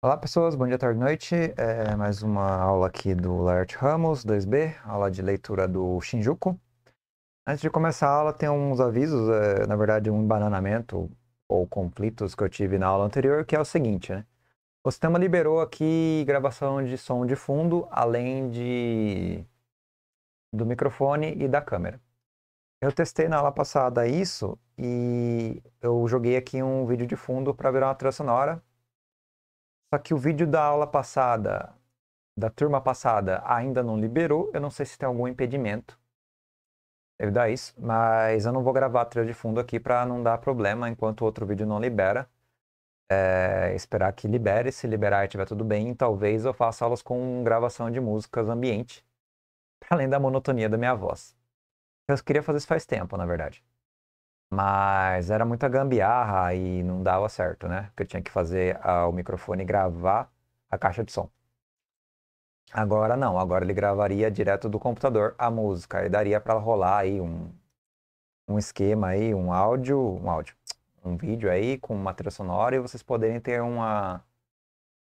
Olá pessoas, bom dia, tarde, noite. É mais uma aula aqui do Laerte Ramos, 2B, aula de leitura do Shinjuku. Antes de começar a aula, tem uns avisos, é, na verdade um embananamento ou conflitos que eu tive na aula anterior, que é o seguinte, né? O sistema liberou aqui gravação de som de fundo, além de do microfone e da câmera. Eu testei na aula passada isso e eu joguei aqui um vídeo de fundo para virar uma trilha sonora, só que o vídeo da aula passada, da turma passada, ainda não liberou. Eu não sei se tem algum impedimento. Deve dar isso, mas eu não vou gravar a trilha de fundo aqui para não dar problema enquanto o outro vídeo não libera. É, esperar que libere, se liberar e estiver tudo bem, talvez eu faça aulas com gravação de músicas ambiente, além da monotonia da minha voz. Eu queria fazer isso faz tempo, na verdade. Mas era muita gambiarra e não dava certo, né? Porque eu tinha que fazer ah, o microfone gravar a caixa de som. Agora não, agora ele gravaria direto do computador a música e daria para rolar aí um, um esquema aí, um áudio, um áudio, um vídeo aí com uma trilha sonora e vocês poderem ter uma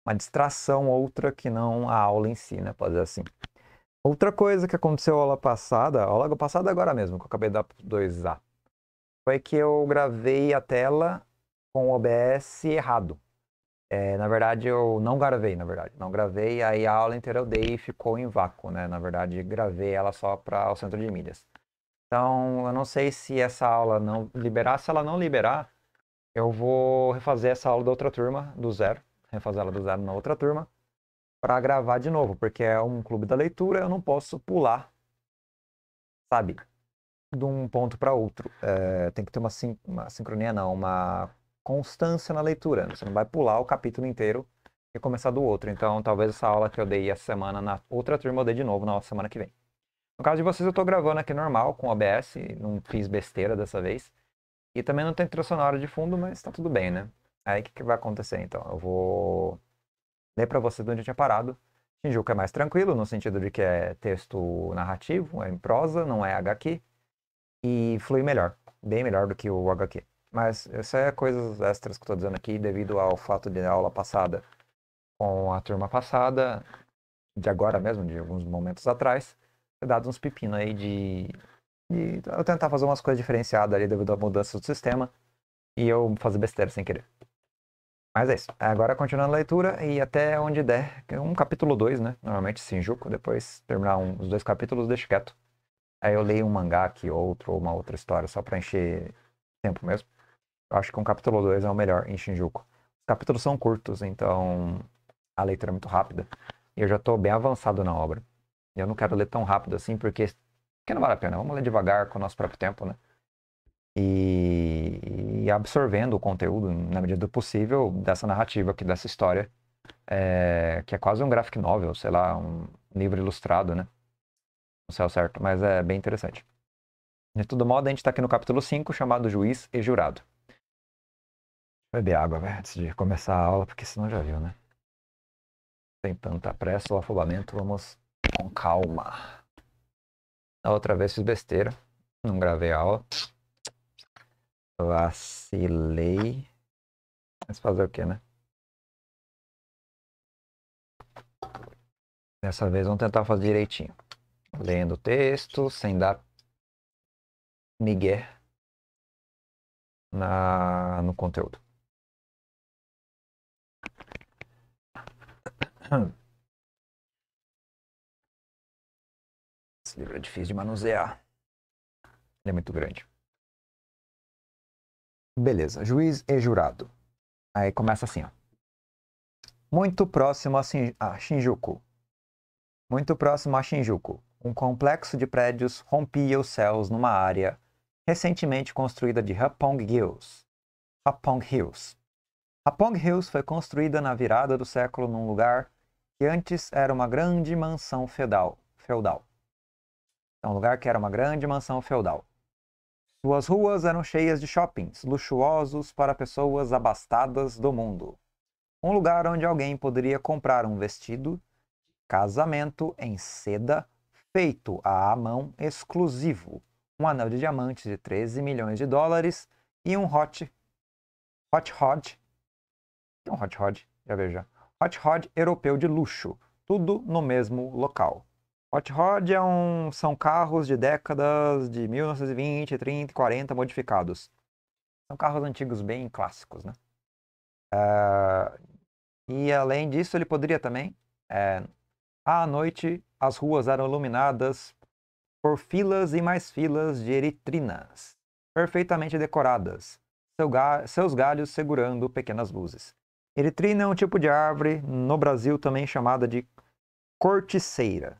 uma distração outra que não a aula em si, né? Pode dizer assim. Outra coisa que aconteceu aula passada, aula passada agora mesmo, que eu acabei de dar 2A foi que eu gravei a tela com o OBS errado. É, na verdade, eu não gravei, na verdade. Não gravei, aí a aula inteira eu dei e ficou em vácuo, né? Na verdade, gravei ela só para o centro de mídias. Então, eu não sei se essa aula não liberar. Se ela não liberar, eu vou refazer essa aula da outra turma, do zero. Refazer ela do zero na outra turma, para gravar de novo, porque é um clube da leitura, eu não posso pular, sabe? de um ponto para outro. É, tem que ter uma, sin uma sincronia, não, uma constância na leitura. Você não vai pular o capítulo inteiro e começar do outro. Então, talvez essa aula que eu dei essa semana na outra turma eu dei de novo na semana que vem. No caso de vocês, eu estou gravando aqui normal com OBS, não fiz besteira dessa vez. E também não tem trilha sonora de fundo, mas está tudo bem, né? Aí o que, que vai acontecer então? Eu vou ler para vocês onde eu tinha parado. Shinjuku é mais tranquilo, no sentido de que é texto narrativo, é em prosa, não é HQ e flui melhor, bem melhor do que o HQ. Mas essa é coisas extras que eu estou dizendo aqui devido ao fato de aula passada com a turma passada, de agora mesmo, de alguns momentos atrás, ter dado uns pepino aí de, de eu tentar fazer umas coisas diferenciadas ali devido à mudança do sistema e eu fazer besteira sem querer. Mas é isso. Agora continuando a leitura e até onde der. É um capítulo 2, né? Normalmente Sinjuku. Depois terminar um, os dois capítulos, deixo quieto. Aí eu leio um mangá aqui, outro, ou uma outra história, só para encher tempo mesmo. Eu acho que um capítulo 2 é o melhor em Shinjuku. Os capítulos são curtos, então a leitura é muito rápida. E eu já tô bem avançado na obra. E eu não quero ler tão rápido assim, porque, porque não vale a pena. Vamos ler devagar, com o nosso próprio tempo, né? E, e absorvendo o conteúdo, na medida do possível, dessa narrativa aqui, dessa história, é, que é quase um graphic novel, sei lá, um livro ilustrado, né? No céu certo, mas é bem interessante. De todo modo, a gente está aqui no capítulo 5, chamado Juiz e Jurado. Beber água, velho, antes de começar a aula, porque senão já viu, né? Sem tanta pressa ou afobamento, vamos com calma. A outra vez fiz besteira, não gravei a aula. Vacilei. Mas fazer o quê, né? Dessa vez vamos tentar fazer direitinho lendo o texto, sem dar migué na, no conteúdo. Esse livro é difícil de manusear. Ele é muito grande. Beleza, juiz e jurado. Aí começa assim, ó. Muito próximo a, a Shinjuku. Muito próximo a Shinjuku um complexo de prédios rompia os céus numa área recentemente construída de Hapong Hills. Hapong Hills. Hapong Hills foi construída na virada do século num lugar que antes era uma grande mansão feudal. feudal. É um lugar que era uma grande mansão feudal. Suas ruas eram cheias de shoppings luxuosos para pessoas abastadas do mundo. Um lugar onde alguém poderia comprar um vestido de casamento em seda feito à mão exclusivo, um anel de diamantes de 13 milhões de dólares e um hot hot rod, um hot rod, já veja, hot rod europeu de luxo, tudo no mesmo local. Hot rod é um, são carros de décadas de 1920, 30, 40 modificados. São carros antigos bem clássicos, né? Uh, e além disso, ele poderia também, eh, à noite, as ruas eram iluminadas por filas e mais filas de eritrinas, perfeitamente decoradas, seus galhos segurando pequenas luzes. Eritrina é um tipo de árvore, no Brasil também chamada de corticeira.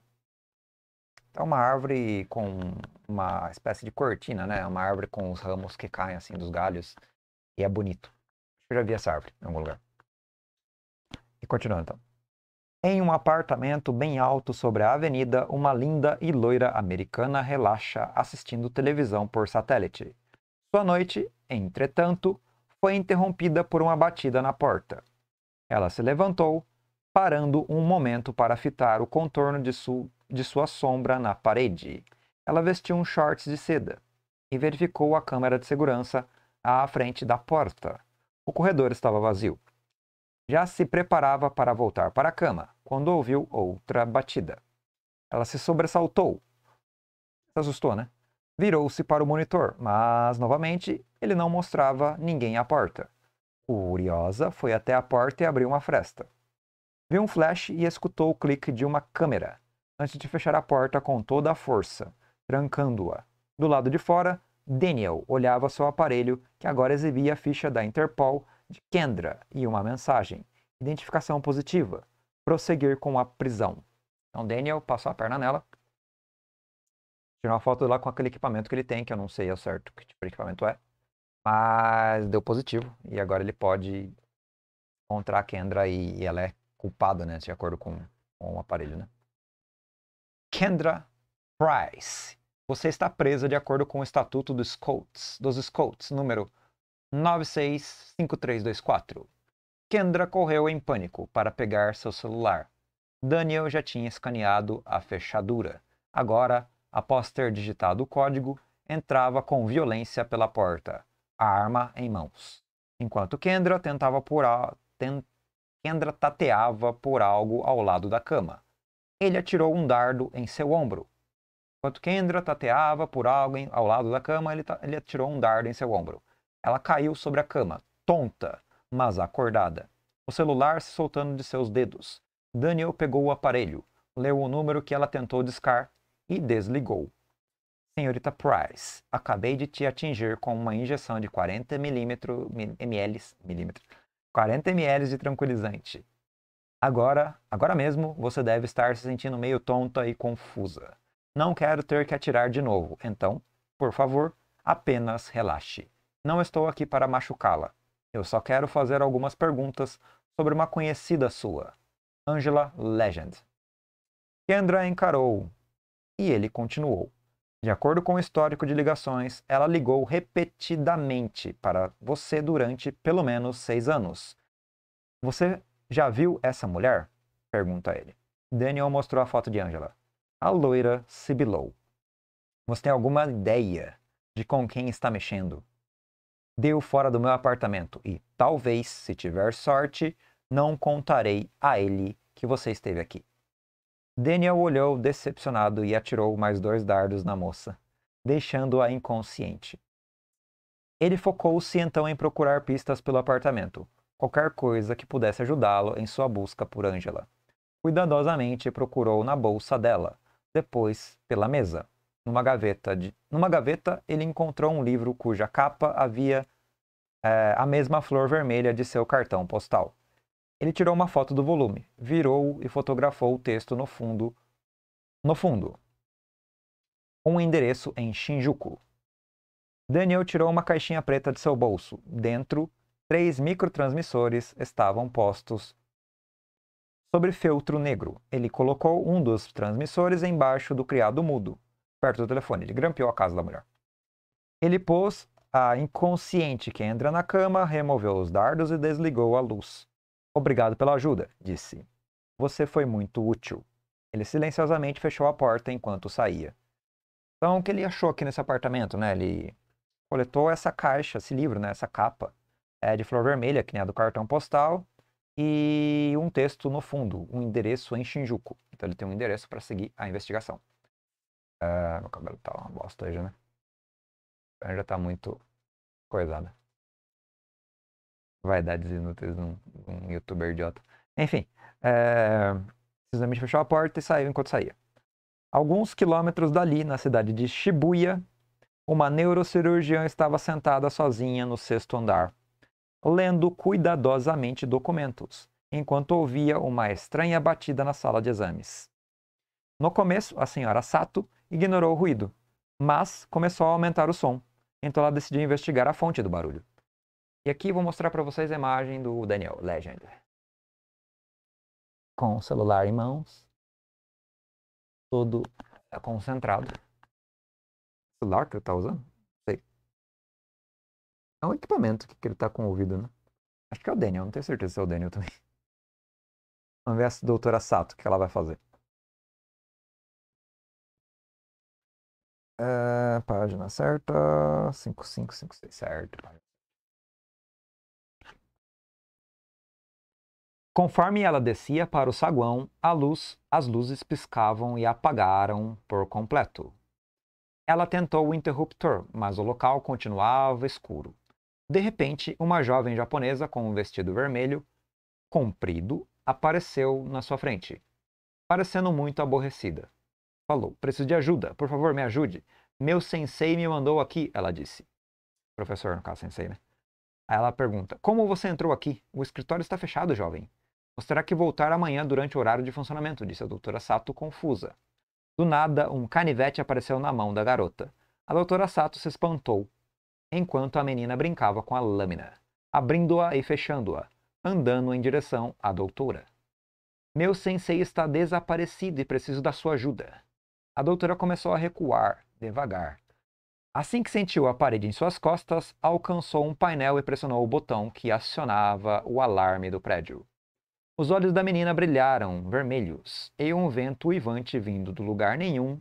É uma árvore com uma espécie de cortina, né? É uma árvore com os ramos que caem assim dos galhos. E é bonito. Eu já vi essa árvore em algum lugar. E continuando então. Em um apartamento bem alto sobre a avenida, uma linda e loira americana relaxa assistindo televisão por satélite. Sua noite, entretanto, foi interrompida por uma batida na porta. Ela se levantou, parando um momento para fitar o contorno de, su de sua sombra na parede. Ela vestiu um shorts de seda e verificou a câmera de segurança à frente da porta. O corredor estava vazio. Já se preparava para voltar para a cama quando ouviu outra batida. Ela se sobressaltou. Se assustou, né? Virou-se para o monitor, mas novamente ele não mostrava ninguém à porta. Curiosa, foi até a porta e abriu uma fresta. Viu um flash e escutou o clique de uma câmera, antes de fechar a porta com toda a força, trancando-a. Do lado de fora, Daniel olhava seu aparelho, que agora exibia a ficha da Interpol de Kendra e uma mensagem. Identificação positiva. Prosseguir com a prisão. Então Daniel passou a perna nela. Tirou uma foto lá com aquele equipamento que ele tem, que eu não sei ao certo que tipo de equipamento é. Mas deu positivo. E agora ele pode encontrar a Kendra e, e ela é culpada, né? De acordo com, com o aparelho, né? Kendra Price. Você está presa de acordo com o Estatuto dos Scouts, dos Scouts número 965324. Kendra correu em pânico para pegar seu celular. Daniel já tinha escaneado a fechadura. Agora, após ter digitado o código, entrava com violência pela porta, a arma em mãos. Enquanto Kendra tentava por a... Ten... Kendra tateava por algo ao lado da cama. Ele atirou um dardo em seu ombro. Enquanto Kendra tateava por algo ao lado da cama, ele, ta... ele atirou um dardo em seu ombro. Ela caiu sobre a cama, tonta, mas acordada. O celular se soltando de seus dedos. Daniel pegou o aparelho, leu o número que ela tentou discar e desligou. Senhorita Price, acabei de te atingir com uma injeção de 40 milímetros, ml, 40 ml de tranquilizante. Agora, agora mesmo, você deve estar se sentindo meio tonta e confusa. Não quero ter que atirar de novo, então, por favor, apenas relaxe. Não estou aqui para machucá-la. Eu só quero fazer algumas perguntas sobre uma conhecida sua, Angela Legend. Kendra encarou e ele continuou. De acordo com o histórico de ligações, ela ligou repetidamente para você durante pelo menos seis anos. Você já viu essa mulher? Pergunta ele. Daniel mostrou a foto de Angela. A loira sibilou. Você tem alguma ideia de com quem está mexendo? deu fora do meu apartamento e talvez, se tiver sorte, não contarei a ele que você esteve aqui. Daniel olhou decepcionado e atirou mais dois dardos na moça, deixando-a inconsciente. Ele focou-se então em procurar pistas pelo apartamento, qualquer coisa que pudesse ajudá-lo em sua busca por Angela. Cuidadosamente procurou na bolsa dela, depois pela mesa, numa gaveta. De... Numa gaveta, ele encontrou um livro cuja capa havia é, a mesma flor vermelha de seu cartão postal. Ele tirou uma foto do volume, virou e fotografou o texto no fundo. No fundo, um endereço em Shinjuku. Daniel tirou uma caixinha preta de seu bolso. Dentro, três microtransmissores estavam postos sobre feltro negro. Ele colocou um dos transmissores embaixo do criado mudo perto do telefone. Ele grampeou a casa da mulher. Ele pôs a inconsciente que entra na cama, removeu os dardos e desligou a luz. Obrigado pela ajuda, disse. Você foi muito útil. Ele silenciosamente fechou a porta enquanto saía. Então, o que ele achou aqui nesse apartamento, né? Ele coletou essa caixa, esse livro, né? Essa capa é, de flor vermelha, que nem a do cartão postal, e um texto no fundo, um endereço em Shinjuku. Então, ele tem um endereço para seguir a investigação. Ah, meu cabelo tá uma bosta hoje, né? A então já tá muito coisada. Vaidades inúteis de um, youtuber idiota. Enfim, é... precisamente fechou a porta e saiu enquanto saía. Alguns quilômetros dali, na cidade de Shibuya, uma neurocirurgiã estava sentada sozinha no sexto andar, lendo cuidadosamente documentos, enquanto ouvia uma estranha batida na sala de exames. No começo, a senhora Sato ignorou o ruído, mas começou a aumentar o som, então ela decidiu investigar a fonte do barulho. E aqui vou mostrar para vocês a imagem do Daniel Legend. Com o celular em mãos, todo concentrado. O celular que ele tá usando? Não sei. É um equipamento que ele está com o ouvido, né? Acho que é o Daniel, não tenho certeza se é o Daniel também. Vamos ver a doutora Sato, o que ela vai fazer. É, página certa. 5556, certo. Conforme ela descia para o saguão, a luz, as luzes piscavam e apagaram por completo. Ela tentou o interruptor, mas o local continuava escuro. De repente, uma jovem japonesa com um vestido vermelho comprido apareceu na sua frente, parecendo muito aborrecida falou: Preciso de ajuda, por favor, me ajude. Meu sensei me mandou aqui, ela disse. Professor, no caso, sensei, né? Aí ela pergunta: Como você entrou aqui? O escritório está fechado, jovem. Você terá que voltar amanhã durante o horário de funcionamento, disse a doutora Sato, confusa. Do nada, um canivete apareceu na mão da garota. A doutora Sato se espantou, enquanto a menina brincava com a lâmina, abrindo-a e fechando-a, andando em direção à doutora. Meu sensei está desaparecido e preciso da sua ajuda. A doutora começou a recuar, devagar. Assim que sentiu a parede em suas costas, alcançou um painel e pressionou o botão que acionava o alarme do prédio. Os olhos da menina brilharam, vermelhos, e um vento uivante vindo do lugar nenhum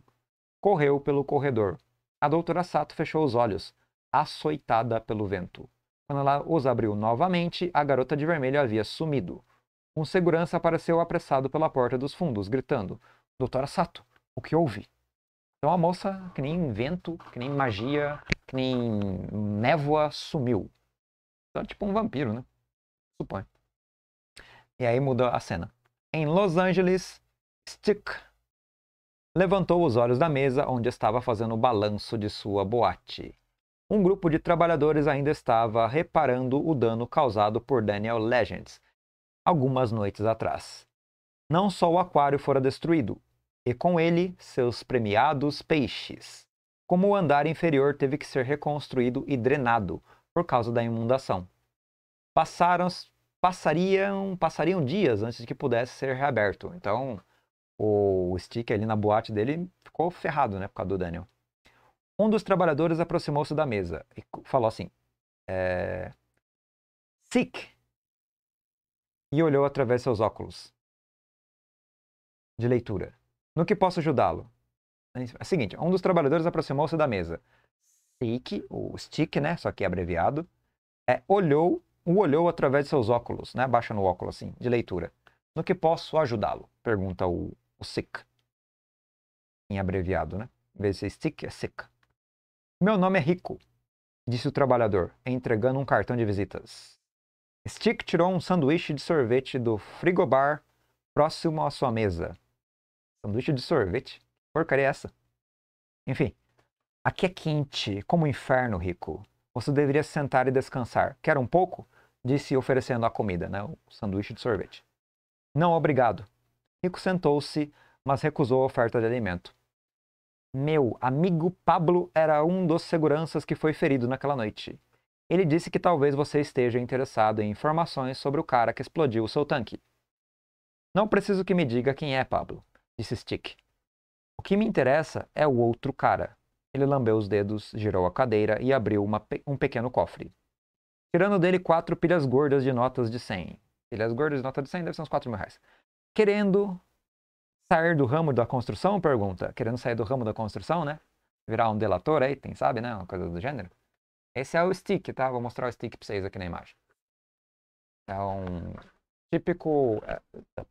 correu pelo corredor. A doutora Sato fechou os olhos, açoitada pelo vento. Quando ela os abriu novamente, a garota de vermelho havia sumido. Um segurança apareceu apressado pela porta dos fundos, gritando: Doutora Sato, o que houve. Então a moça, que nem vento, que nem magia, que nem névoa, sumiu. Então, é tipo um vampiro, né? Suponho. E aí muda a cena. Em Los Angeles, Stick levantou os olhos da mesa onde estava fazendo o balanço de sua boate. Um grupo de trabalhadores ainda estava reparando o dano causado por Daniel Legends algumas noites atrás. Não só o aquário fora destruído, e com ele seus premiados peixes. Como o andar inferior teve que ser reconstruído e drenado por causa da inundação. Passaram, passariam, passariam dias antes de que pudesse ser reaberto. Então, o Stick ali na boate dele ficou ferrado, né, por causa do Daniel. Um dos trabalhadores aproximou-se da mesa e falou assim: é... Sick! E olhou através de seus óculos de leitura. No que posso ajudá-lo? É, é o seguinte, um dos trabalhadores aproximou-se da mesa. Seik, o Stick, né? Só que é abreviado. É, olhou, o olhou através de seus óculos, né? Baixa no óculo assim, de leitura. No que posso ajudá-lo? Pergunta o, o Sick. Em abreviado, né? Em vez de ser Stick, é Sick. Meu nome é Rico, disse o trabalhador, entregando um cartão de visitas. Stick tirou um sanduíche de sorvete do frigobar próximo à sua mesa Sanduíche de sorvete? Porcaria é essa? Enfim, aqui é quente, como o um inferno, Rico. Você deveria sentar e descansar. Quer um pouco? Disse oferecendo a comida, né? O sanduíche de sorvete. Não, obrigado. Rico sentou-se, mas recusou a oferta de alimento. Meu amigo Pablo era um dos seguranças que foi ferido naquela noite. Ele disse que talvez você esteja interessado em informações sobre o cara que explodiu o seu tanque. Não preciso que me diga quem é Pablo disse Stick. O que me interessa é o outro cara. Ele lambeu os dedos, girou a cadeira e abriu pe um pequeno cofre. Tirando dele quatro pilhas gordas de notas de 100. Pilhas gordas de nota de 100 deve ser uns 4 mil reais. Querendo sair do ramo da construção? Pergunta. Querendo sair do ramo da construção, né? Virar um delator aí, quem sabe, né? Uma coisa do gênero. Esse é o stick, tá? Vou mostrar o stick pra vocês aqui na imagem. É um típico. É,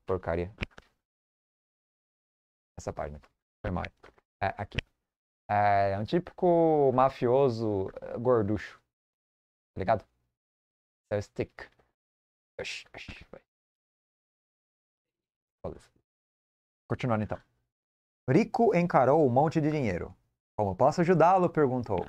porcaria essa página. Foi mal. É, aqui. É, é um típico mafioso eh, gorducho. Tá ligado? é o stick. Oxi, oxi, Continuando então. Rico encarou um monte de dinheiro. Como posso ajudá-lo? perguntou.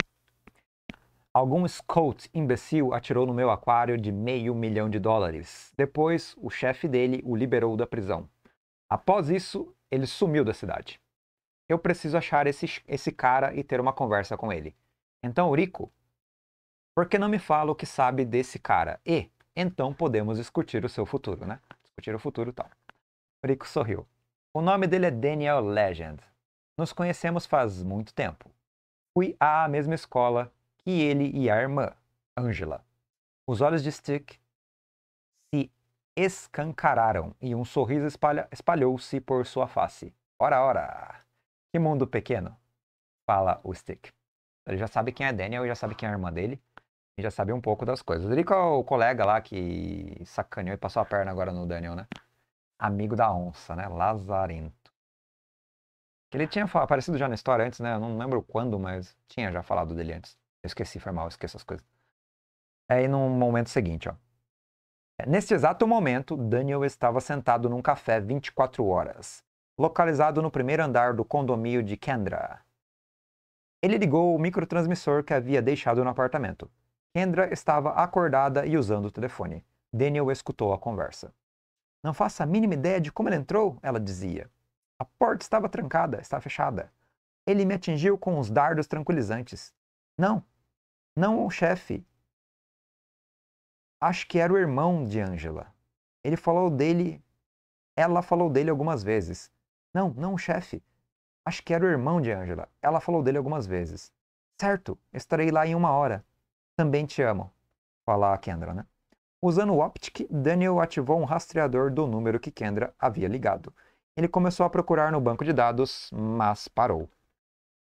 Algum scout imbecil atirou no meu aquário de meio milhão de dólares. Depois, o chefe dele o liberou da prisão. Após isso, ele sumiu da cidade. Eu preciso achar esse, esse cara e ter uma conversa com ele. Então, Rico, por que não me fala o que sabe desse cara? E então podemos discutir o seu futuro, né? Discutir o futuro e tal. Rico sorriu. O nome dele é Daniel Legend. Nos conhecemos faz muito tempo. Fui à mesma escola que ele e a irmã, Angela. Os olhos de Stick escancararam e um sorriso espalhou-se por sua face. Ora, ora! Que mundo pequeno! Fala o Stick. Ele já sabe quem é Daniel, já sabe quem é a irmã dele, e já sabe um pouco das coisas. Ele com o colega lá que sacaneou e passou a perna agora no Daniel, né? Amigo da onça, né? Lazarento. Ele tinha aparecido já na história antes, né? Eu não lembro quando, mas tinha já falado dele antes. Eu esqueci, foi mal, eu esqueço as coisas. Aí é, no momento seguinte, ó. Neste exato momento, Daniel estava sentado num café 24 horas, localizado no primeiro andar do condomínio de Kendra. Ele ligou o microtransmissor que havia deixado no apartamento. Kendra estava acordada e usando o telefone. Daniel escutou a conversa. Não faço a mínima ideia de como ele entrou, ela dizia. A porta estava trancada, está fechada. Ele me atingiu com os dardos tranquilizantes. Não, não o chefe, acho que era o irmão de Angela. Ele falou dele, ela falou dele algumas vezes. Não, não, chefe. Acho que era o irmão de Angela. Ela falou dele algumas vezes. Certo, estarei lá em uma hora. Também te amo. Fala a Kendra, né? Usando o Optic, Daniel ativou um rastreador do número que Kendra havia ligado. Ele começou a procurar no banco de dados, mas parou.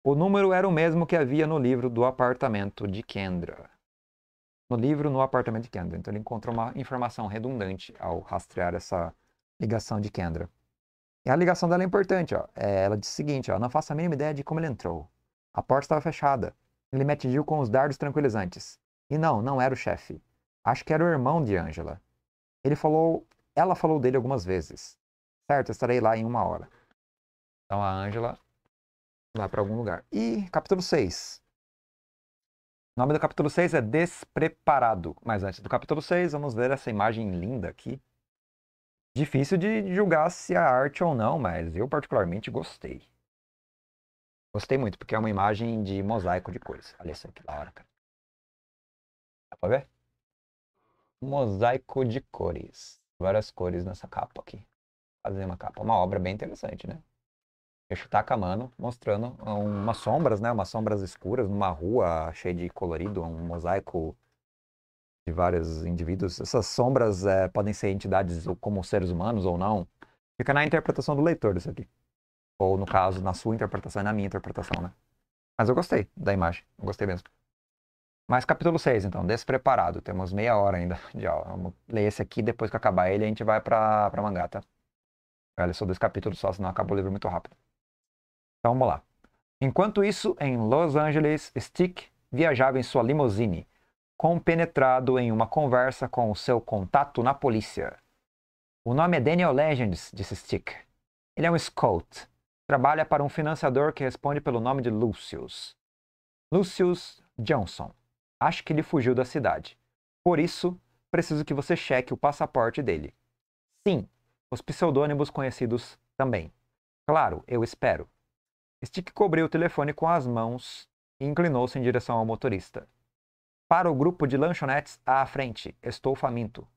O número era o mesmo que havia no livro do apartamento de Kendra no livro no apartamento de Kendra. Então ele encontrou uma informação redundante ao rastrear essa ligação de Kendra. E a ligação dela é importante, ó. É, ela diz o seguinte, ó, não faço a mínima ideia de como ele entrou. A porta estava fechada. Ele me atingiu com os dardos tranquilizantes. E não, não era o chefe. Acho que era o irmão de Angela. Ele falou, ela falou dele algumas vezes. Certo, estarei lá em uma hora. Então a Angela vai para algum lugar. E capítulo 6. O nome do capítulo 6 é Despreparado. Mas antes do capítulo 6, vamos ver essa imagem linda aqui. Difícil de julgar se é arte ou não, mas eu particularmente gostei. Gostei muito, porque é uma imagem de mosaico de cores. Olha isso aqui, da hora, cara. Dá pra ver? Mosaico de cores. Várias cores nessa capa aqui. Fazer uma capa. Uma obra bem interessante, né? Exu taca mano, mostrando umas sombras, né? Umas sombras escuras numa rua cheia de colorido, um mosaico de vários indivíduos. Essas sombras é, podem ser entidades como seres humanos ou não. Fica na interpretação do leitor isso aqui. Ou, no caso, na sua interpretação e na minha interpretação, né? Mas eu gostei da imagem. Eu gostei mesmo. Mas capítulo 6, então. Despreparado. Temos meia hora ainda de aula. Vamos ler esse aqui. Depois que acabar ele, a gente vai pra, pra mangá, tá? Olha, só desse capítulo só, senão acabou o livro muito rápido. Então vamos lá. Enquanto isso, em Los Angeles, Stick viajava em sua limusine, compenetrado em uma conversa com o seu contato na polícia. O nome é Daniel Legends, disse Stick. Ele é um scout. Trabalha para um financiador que responde pelo nome de Lucius. Lucius Johnson. Acho que ele fugiu da cidade. Por isso, preciso que você cheque o passaporte dele. Sim, os pseudônimos conhecidos também. Claro, eu espero. Stick cobriu o telefone com as mãos e inclinou-se em direção ao motorista. Para o grupo de lanchonetes à frente. Estou faminto.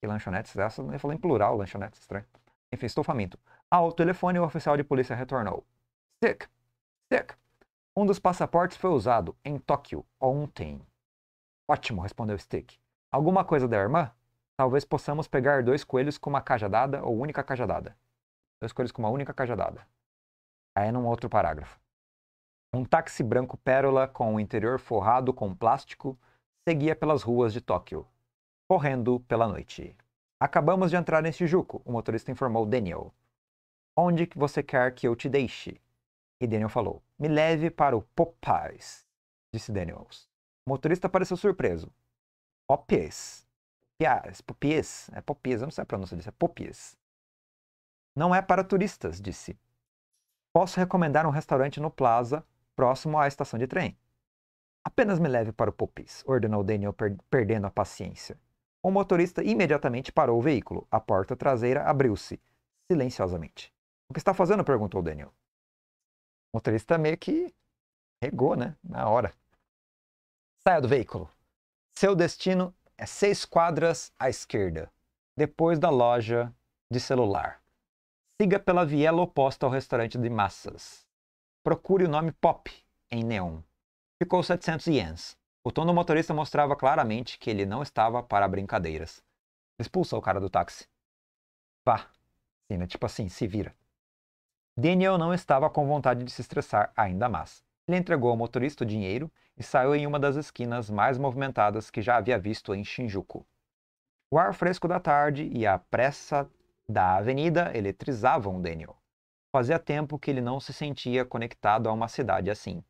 Que lanchonetes essa? Ele falou em plural, lanchonetes, estranho. Enfim, estou faminto. Ao telefone, o oficial de polícia retornou. Stick! Stick! Um dos passaportes foi usado em Tóquio ontem. Ótimo, respondeu Stick. Alguma coisa da irmã? Talvez possamos pegar dois coelhos com uma cajadada ou única cajadada. Dois coelhos com uma única cajadada. Aí é num outro parágrafo. Um táxi branco pérola com o interior forrado com plástico seguia pelas ruas de Tóquio, correndo pela noite. Acabamos de entrar em Shijuku, o motorista informou Daniel. Onde você quer que eu te deixe? E Daniel falou: Me leve para o Popeyes, disse Daniels. O motorista pareceu surpreso. Popeyes. Popeyes, Popeyes, é Popeyes, eu não sei a pronúncia disso, é Popeyes. Não é para turistas, disse posso recomendar um restaurante no Plaza, próximo à estação de trem. Apenas me leve para o Popis, ordenou Daniel per perdendo a paciência. O motorista imediatamente parou o veículo. A porta traseira abriu-se, silenciosamente. O que está fazendo? perguntou Daniel. O motorista meio que regou, né? Na hora. Saia do veículo. Seu destino é seis quadras à esquerda, depois da loja de celular siga pela viela oposta ao restaurante de massas. Procure o nome Pop em neon. Ficou 700 ienes. O tom do motorista mostrava claramente que ele não estava para brincadeiras. Expulsa o cara do táxi. Vá. Sim, né? Tipo assim, se vira. Daniel não estava com vontade de se estressar ainda mais. Ele entregou ao motorista o dinheiro e saiu em uma das esquinas mais movimentadas que já havia visto em Shinjuku. O ar fresco da tarde e a pressa da avenida eletrizavam Daniel. Fazia tempo que ele não se sentia conectado a uma cidade assim.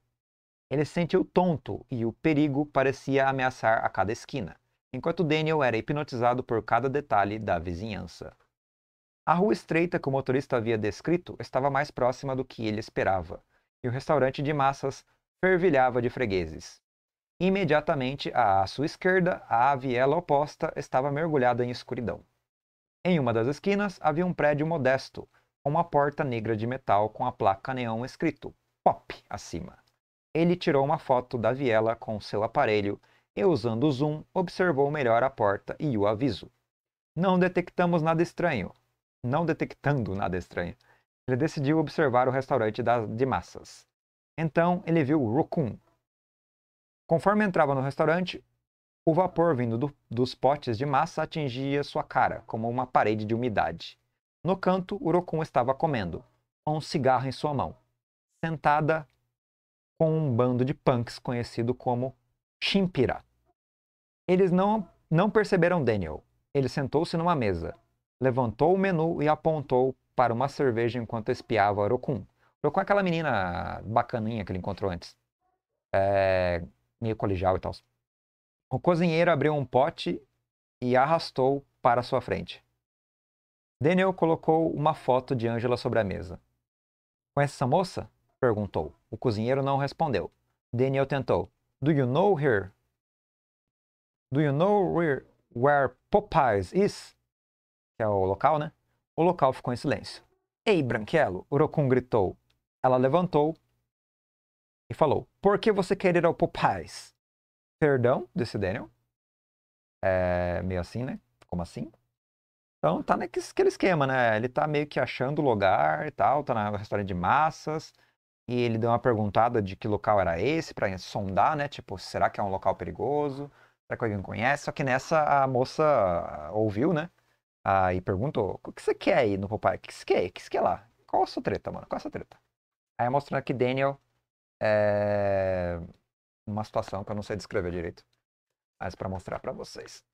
Ele se sentiu tonto e o perigo parecia ameaçar a cada esquina, enquanto Daniel era hipnotizado por cada detalhe da vizinhança. A rua estreita que o motorista havia descrito estava mais próxima do que ele esperava, e o restaurante de massas fervilhava de fregueses. Imediatamente à sua esquerda, a viela oposta estava mergulhada em escuridão. Em uma das esquinas havia um prédio modesto, com uma porta negra de metal com a placa neon escrito POP acima. Ele tirou uma foto da viela com seu aparelho e, usando o zoom, observou melhor a porta e o aviso. Não detectamos nada estranho. Não detectando nada estranho, ele decidiu observar o restaurante das, de massas. Então ele viu Rokun. Conforme entrava no restaurante, o vapor vindo do, dos potes de massa atingia sua cara, como uma parede de umidade. No canto, Urokun estava comendo, com um cigarro em sua mão, sentada com um bando de punks conhecido como Shimpira. Eles não, não perceberam Daniel. Ele sentou-se numa mesa, levantou o menu e apontou para uma cerveja enquanto espiava Urokun. Urokun é aquela menina bacaninha que ele encontrou antes. É, meio colegial e tal. O cozinheiro abriu um pote e arrastou para sua frente. Daniel colocou uma foto de Angela sobre a mesa. Conhece essa moça? perguntou. O cozinheiro não respondeu. Daniel tentou. Do you know her? Do you know where, where Popeyes is? Que é o local, né? O local ficou em silêncio. Ei, Branquelo! Orocum gritou. Ela levantou e falou: Por que você quer ir ao Popeyes? perdão, desse Daniel. É meio assim, né? Como assim? Então tá naquele esquema, né? Ele tá meio que achando o lugar e tal, tá no restaurante de massas. E ele deu uma perguntada de que local era esse para sondar, né? Tipo, será que é um local perigoso? Será que alguém conhece? Só que nessa a moça ouviu, né? Aí perguntou: o que você quer aí no papai? O que você quer? O que você quer lá? Qual a sua treta, mano? Qual a sua treta? Aí mostrando que Daniel é uma situação que eu não sei descrever direito, mas para mostrar para vocês.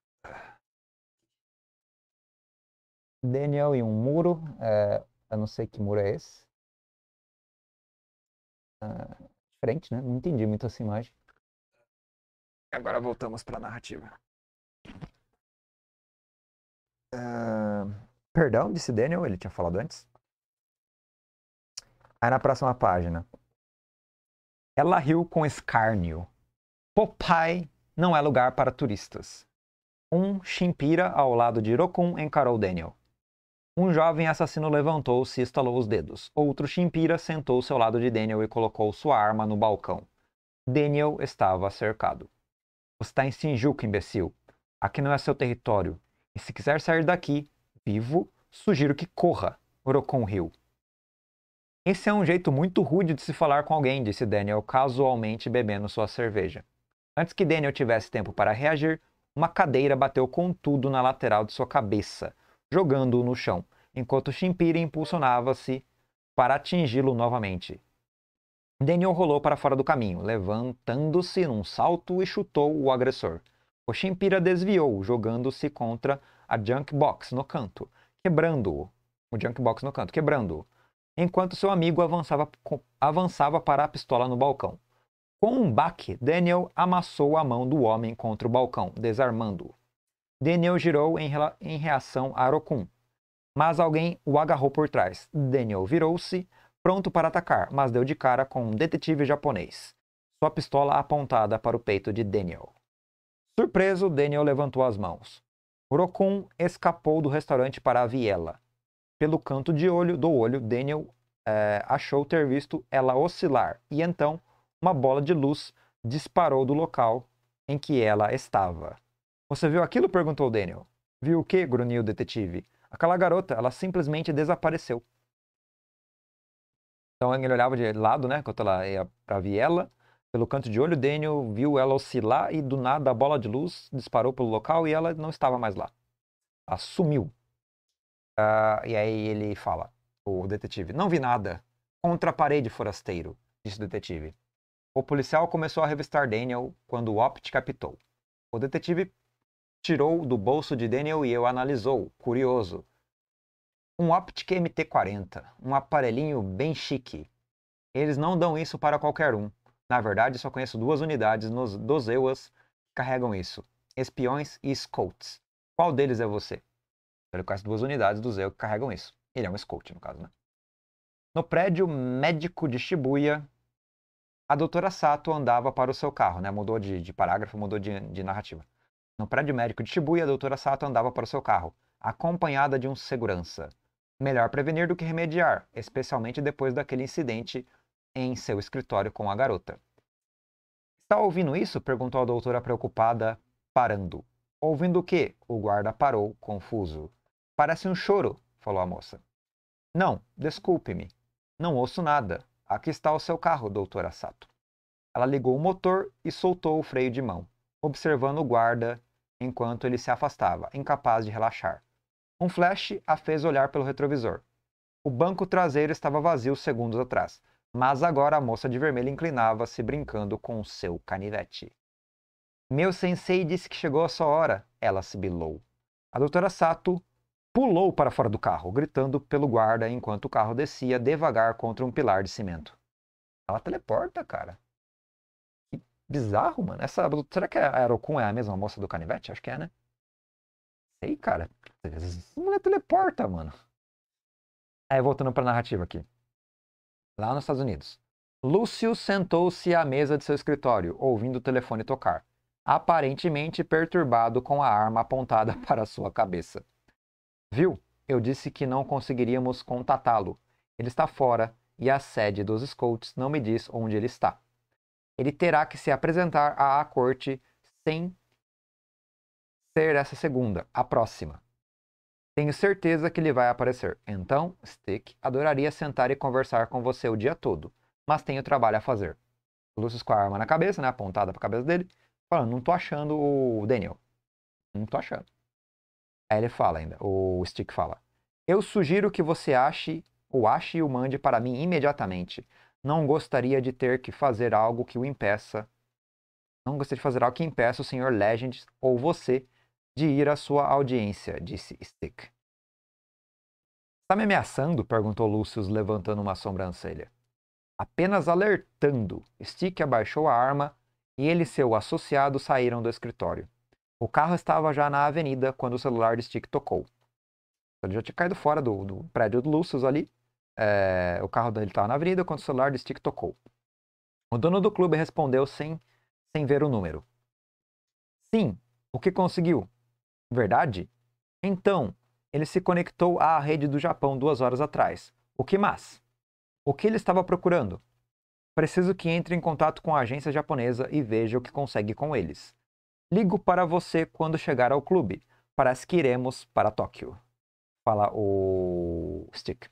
Daniel e um muro, é, eu não sei que muro é esse. É, né? Não entendi muito essa imagem. Agora voltamos para a narrativa. Ah, perdão, disse Daniel, ele tinha falado antes. Aí na próxima página, ela riu com escárnio. Popeye não é lugar para turistas. Um chimpira ao lado de Rokun encarou Daniel. Um jovem assassino levantou-se e estalou os dedos. Outro chimpira sentou-se ao lado de Daniel e colocou sua arma no balcão. Daniel estava cercado. Você está em Shinjuku, imbecil. Aqui não é seu território. E se quiser sair daqui, vivo, sugiro que corra. Rokun riu. Esse é um jeito muito rude de se falar com alguém, disse Daniel, casualmente bebendo sua cerveja. Antes que Daniel tivesse tempo para reagir, uma cadeira bateu com tudo na lateral de sua cabeça, jogando-o no chão, enquanto Shimpira impulsionava-se para atingi-lo novamente. Daniel rolou para fora do caminho, levantando-se num salto e chutou o agressor. O Shimpira desviou, jogando-se contra a Junk Box no canto, quebrando-o. O Junk Box no canto, quebrando-o enquanto seu amigo avançava, avançava para a pistola no balcão. Com um baque, Daniel amassou a mão do homem contra o balcão, desarmando-o. Daniel girou em, em reação a Arokun, mas alguém o agarrou por trás. Daniel virou-se, pronto para atacar, mas deu de cara com um detetive japonês, sua pistola apontada para o peito de Daniel. Surpreso, Daniel levantou as mãos. Rokun escapou do restaurante para a viela, pelo canto de olho do olho, Daniel é, achou ter visto ela oscilar e então uma bola de luz disparou do local em que ela estava. Você viu aquilo? perguntou Daniel. Viu o que? grunhiu o detetive. Aquela garota, ela simplesmente desapareceu. Então ele olhava de lado, né, quando ela ia para ver ela. Pelo canto de olho, Daniel viu ela oscilar e do nada a bola de luz disparou pelo local e ela não estava mais lá. Assumiu. Uh, e aí ele fala, o detetive, não vi nada. Contra a parede, forasteiro, disse o detetive. O policial começou a revistar Daniel quando o Opt captou. O detetive tirou do bolso de Daniel e eu analisou, curioso. Um Optic MT-40, um aparelhinho bem chique. Eles não dão isso para qualquer um. Na verdade, só conheço duas unidades nos, dos EUAs que carregam isso: espiões e scouts. Qual deles é você? Então ele conhece duas unidades do Zeo que carregam isso. Ele é um scout, no caso, né? No prédio médico de Shibuya, a doutora Sato andava para o seu carro, né? Mudou de, de parágrafo, mudou de, de narrativa. No prédio médico de Shibuya, a doutora Sato andava para o seu carro, acompanhada de um segurança. Melhor prevenir do que remediar, especialmente depois daquele incidente em seu escritório com a garota. Está ouvindo isso? perguntou a doutora preocupada, parando. Ouvindo o quê? O guarda parou, confuso. Parece um choro, falou a moça. Não, desculpe-me. Não ouço nada. Aqui está o seu carro, doutora Sato. Ela ligou o motor e soltou o freio de mão, observando o guarda enquanto ele se afastava, incapaz de relaxar. Um flash a fez olhar pelo retrovisor. O banco traseiro estava vazio segundos atrás, mas agora a moça de vermelho inclinava-se brincando com seu canivete. Meu sensei disse que chegou a sua hora, ela sibilou. A doutora Sato pulou para fora do carro, gritando pelo guarda enquanto o carro descia devagar contra um pilar de cimento. Ela teleporta, cara. Que bizarro, mano. Essa, será que a Aerocum é a mesma moça do canivete? Acho que é, né? Sei, cara. Essa mulher teleporta, mano. Aí, voltando para a narrativa aqui. Lá nos Estados Unidos. Lúcio sentou-se à mesa de seu escritório, ouvindo o telefone tocar, aparentemente perturbado com a arma apontada para sua cabeça. Viu? Eu disse que não conseguiríamos contatá-lo. Ele está fora e a sede dos Scouts não me diz onde ele está. Ele terá que se apresentar à corte sem ser essa segunda, a próxima. Tenho certeza que ele vai aparecer. Então, Stick, adoraria sentar e conversar com você o dia todo, mas tenho trabalho a fazer. Lucius com a arma na cabeça, né, apontada para a cabeça dele, falando: Não tô achando o Daniel. Não tô achando. Aí ele fala ainda, o Stick fala. Eu sugiro que você ache o ache e o mande para mim imediatamente. Não gostaria de ter que fazer algo que o impeça. Não gostaria de fazer algo que impeça o Sr. Legend ou você de ir à sua audiência, disse Stick. Está me ameaçando? perguntou Lucius, levantando uma sobrancelha. Apenas alertando, Stick abaixou a arma e ele e seu associado saíram do escritório. O carro estava já na avenida quando o celular de Stick tocou. Ele já tinha caído fora do, do prédio do Lúcius ali. É, o carro dele estava na avenida quando o celular de Stick tocou. O dono do clube respondeu sem, sem ver o número. Sim, o que conseguiu? Verdade? Então, ele se conectou à rede do Japão duas horas atrás. O que mais? O que ele estava procurando? Preciso que entre em contato com a agência japonesa e veja o que consegue com eles. Ligo para você quando chegar ao clube. Parece que iremos para Tóquio. Fala o Stick.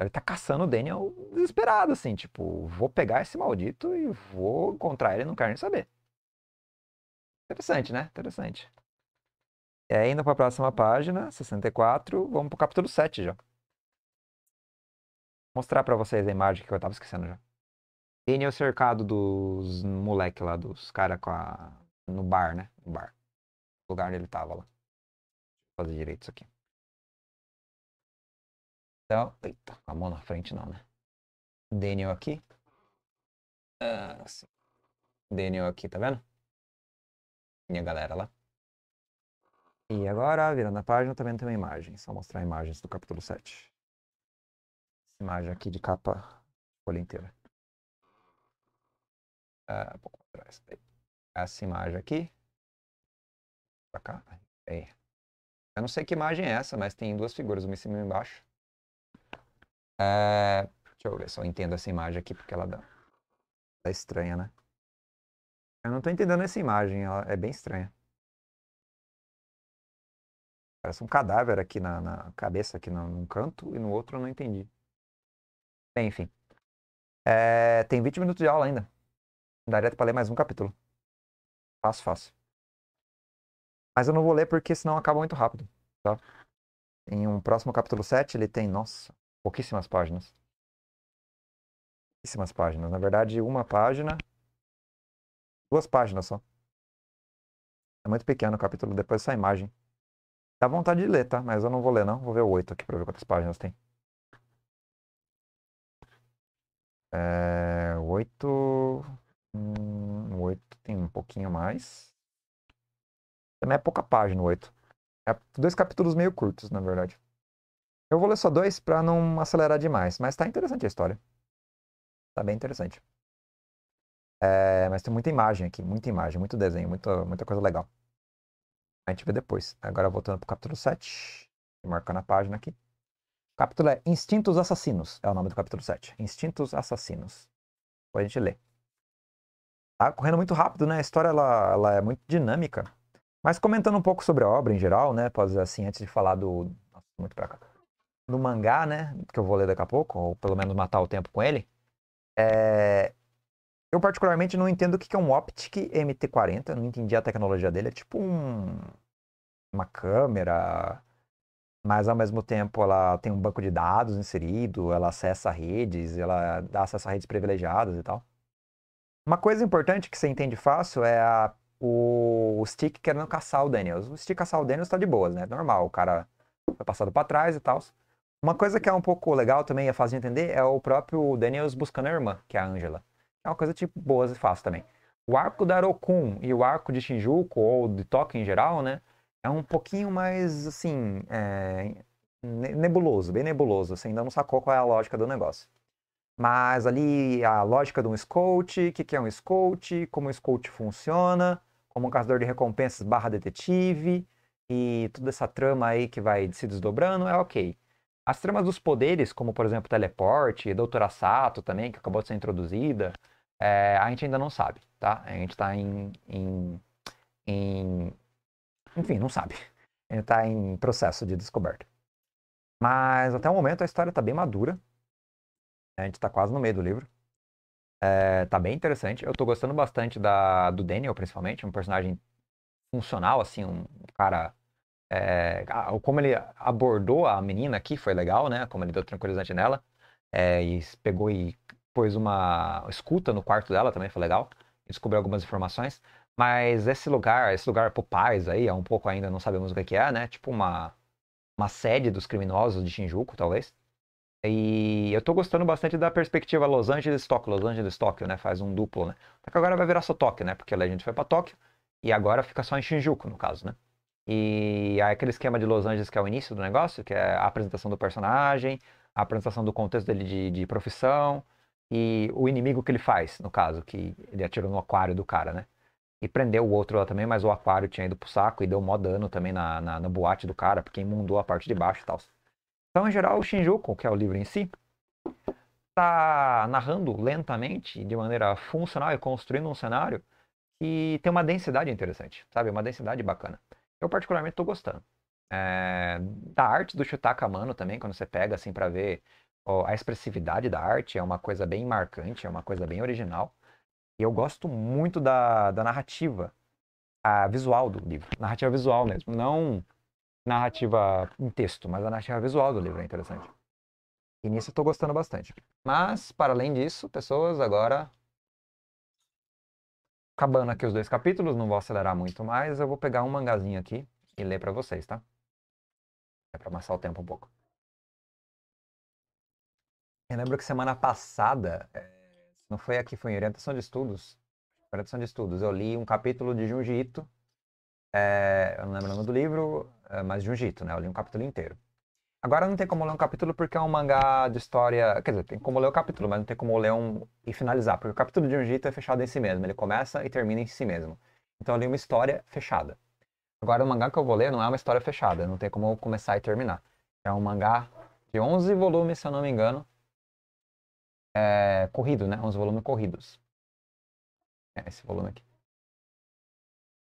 Ele tá caçando o Daniel desesperado, assim, tipo, vou pegar esse maldito e vou encontrar ele, não quero nem saber. Interessante, né? Interessante. E é, indo para a próxima página, 64, vamos pro capítulo 7 já. Vou mostrar para vocês a imagem que eu tava esquecendo já. Daniel cercado dos moleque lá, dos caras com a no bar, né? No bar. O lugar onde ele tava lá. Vou fazer direito isso aqui. Então, eita, a mão na frente não, né? Daniel aqui. Ah, Daniel aqui, tá vendo? Minha galera lá. E agora, virando a página, também tem uma imagem. Só mostrar imagens do capítulo 7. Essa imagem aqui de capa folha inteira. Ah, um pouco atrás. Aí essa imagem aqui. Pra cá. Aí. É. Eu não sei que imagem é essa, mas tem duas figuras, uma em cima e uma embaixo. É... Deixa eu ver se eu entendo essa imagem aqui, porque ela dá... Tá estranha, né? Eu não tô entendendo essa imagem, ela é bem estranha. Parece um cadáver aqui na, na cabeça, aqui no, num canto, e no outro eu não entendi. Bem, enfim. É... Tem 20 minutos de aula ainda. Daria pra ler mais um capítulo. Fácil, fácil. Mas eu não vou ler porque senão acaba muito rápido, tá? Em um próximo capítulo 7, ele tem, nossa, pouquíssimas páginas. Pouquíssimas páginas. Na verdade, uma página. Duas páginas só. É muito pequeno o capítulo, depois essa imagem. Dá vontade de ler, tá? Mas eu não vou ler, não. Vou ver o 8 aqui pra ver quantas páginas tem. É... 8. Hum, o 8 tem um pouquinho mais. Também é pouca página o 8. É dois capítulos meio curtos, na verdade. Eu vou ler só dois para não acelerar demais, mas tá interessante a história. Tá bem interessante. É, mas tem muita imagem aqui, muita imagem, muito desenho, muita, muita coisa legal. A gente vê depois. Agora voltando pro capítulo 7. Marcando a página aqui. O capítulo é Instintos Assassinos. É o nome do capítulo 7. Instintos Assassinos. Depois a gente lê tá correndo muito rápido, né? A história ela, ela é muito dinâmica. Mas comentando um pouco sobre a obra em geral, né? Posso assim, antes de falar do. Nossa, muito pra cá. Do mangá, né? Que eu vou ler daqui a pouco, ou pelo menos matar o tempo com ele. É... Eu particularmente não entendo o que é um Optic MT40, não entendi a tecnologia dele. É tipo um... uma câmera, mas ao mesmo tempo ela tem um banco de dados inserido, ela acessa redes, ela dá acesso a redes privilegiadas e tal. Uma coisa importante que você entende fácil é a, o, o Stick querendo caçar o Daniels. O Stick caçar o Daniels tá de boas, né? Normal, o cara foi passado para trás e tal. Uma coisa que é um pouco legal também, é fácil de entender, é o próprio Daniels buscando a irmã, que é a Angela. É uma coisa, tipo, boas e fácil também. O arco da Arokun e o arco de Shinjuku, ou de Tóquio em geral, né? É um pouquinho mais, assim, é, nebuloso, bem nebuloso. Você assim, ainda não sacou qual é a lógica do negócio. Mas ali a lógica de um scout, o que, é um scout, como um scout funciona, como um caçador de recompensas barra detetive, e toda essa trama aí que vai se desdobrando, é ok. As tramas dos poderes, como por exemplo teleporte, Doutora Sato também, que acabou de ser introduzida, é, a gente ainda não sabe, tá? A gente está em, em, em, Enfim, não sabe. A gente está em processo de descoberta. Mas até o momento a história está bem madura, a gente está quase no meio do livro. É, tá bem interessante. Eu tô gostando bastante da, do Daniel, principalmente, um personagem funcional, assim, um cara. É, como ele abordou a menina aqui foi legal, né? Como ele deu tranquilizante nela. É, e pegou e pôs uma escuta no quarto dela também, foi legal. Descobriu algumas informações. Mas esse lugar, esse lugar pais aí, é um pouco ainda, não sabemos o que é, né? Tipo uma, uma sede dos criminosos de Shinjuku, talvez. E eu tô gostando bastante da perspectiva Los Angeles-Tóquio, Los Angeles-Tóquio, né? Faz um duplo, né? Só que agora vai virar só Tóquio, né? Porque a gente foi para Tóquio e agora fica só em Shinjuku, no caso, né? E aí aquele esquema de Los Angeles que é o início do negócio, que é a apresentação do personagem, a apresentação do contexto dele de, de profissão e o inimigo que ele faz, no caso, que ele atirou no aquário do cara, né? E prendeu o outro lá também, mas o aquário tinha ido pro saco e deu mó dano também na, na, na boate do cara, porque imundou a parte de baixo e tal. Então, em geral, o Shinjuku, que é o livro em si, está narrando lentamente, de maneira funcional e construindo um cenário que tem uma densidade interessante, sabe? Uma densidade bacana. Eu particularmente estou gostando. É... da arte do Shutaka Mano também, quando você pega assim para ver ó, a expressividade da arte, é uma coisa bem marcante, é uma coisa bem original. E eu gosto muito da, da narrativa a ah, visual do livro, narrativa visual mesmo, não narrativa em texto, mas a narrativa visual do livro é interessante. E nisso eu tô gostando bastante. Mas, para além disso, pessoas, agora. Acabando aqui os dois capítulos, não vou acelerar muito mais, eu vou pegar um mangazinho aqui e ler para vocês, tá? É para amassar o tempo um pouco. Eu lembro que semana passada, é, não foi aqui, foi em orientação de estudos. Orientação de estudos, eu li um capítulo de Junji Ito, é, eu não lembro o nome do livro, é, mais Jiu-Jitsu, né? Eu li um capítulo inteiro. Agora não tem como ler um capítulo porque é um mangá de história. Quer dizer, tem como ler o capítulo, mas não tem como ler um e finalizar. Porque o capítulo de Jiu-Jitsu é fechado em si mesmo. Ele começa e termina em si mesmo. Então eu li uma história fechada. Agora o mangá que eu vou ler não é uma história fechada. Não tem como começar e terminar. É um mangá de 11 volumes, se eu não me engano. É... Corrido, né? 11 volumes corridos. É esse volume aqui.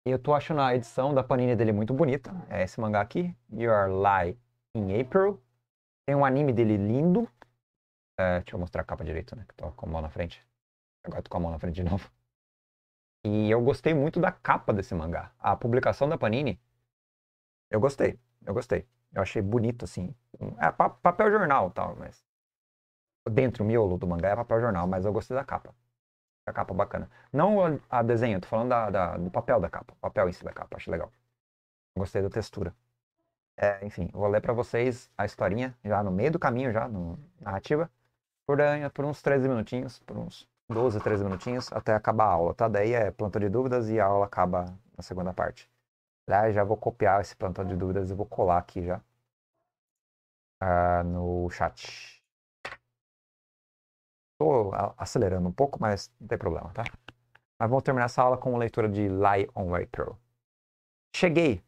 E eu tô achando a edição da Panini dele muito bonita. É esse mangá aqui, Your Lie in April. Tem um anime dele lindo. É, deixa eu mostrar a capa direito, né? Que tô com a mão na frente. Agora tô com a mão na frente de novo. E eu gostei muito da capa desse mangá. A publicação da Panini, eu gostei. Eu gostei. Eu achei bonito, assim. É papel jornal tal, mas. Dentro, o miolo do mangá é papel jornal, mas eu gostei da capa. A capa bacana. Não a, a desenho, tô falando da, da, do papel da capa. papel em cima da capa, acho legal. Gostei da textura. É, enfim, vou ler para vocês a historinha, já no meio do caminho, já, no, narrativa. Por, eh, por uns 13 minutinhos, por uns 12, 13 minutinhos, até acabar a aula, tá? Daí é plantão de dúvidas e a aula acaba na segunda parte. Aliás, já vou copiar esse plantão de dúvidas e vou colar aqui já. Uh, no chat. Estou acelerando um pouco, mas não tem problema, tá? Mas vamos terminar essa aula com a leitura de Lie on April. Cheguei.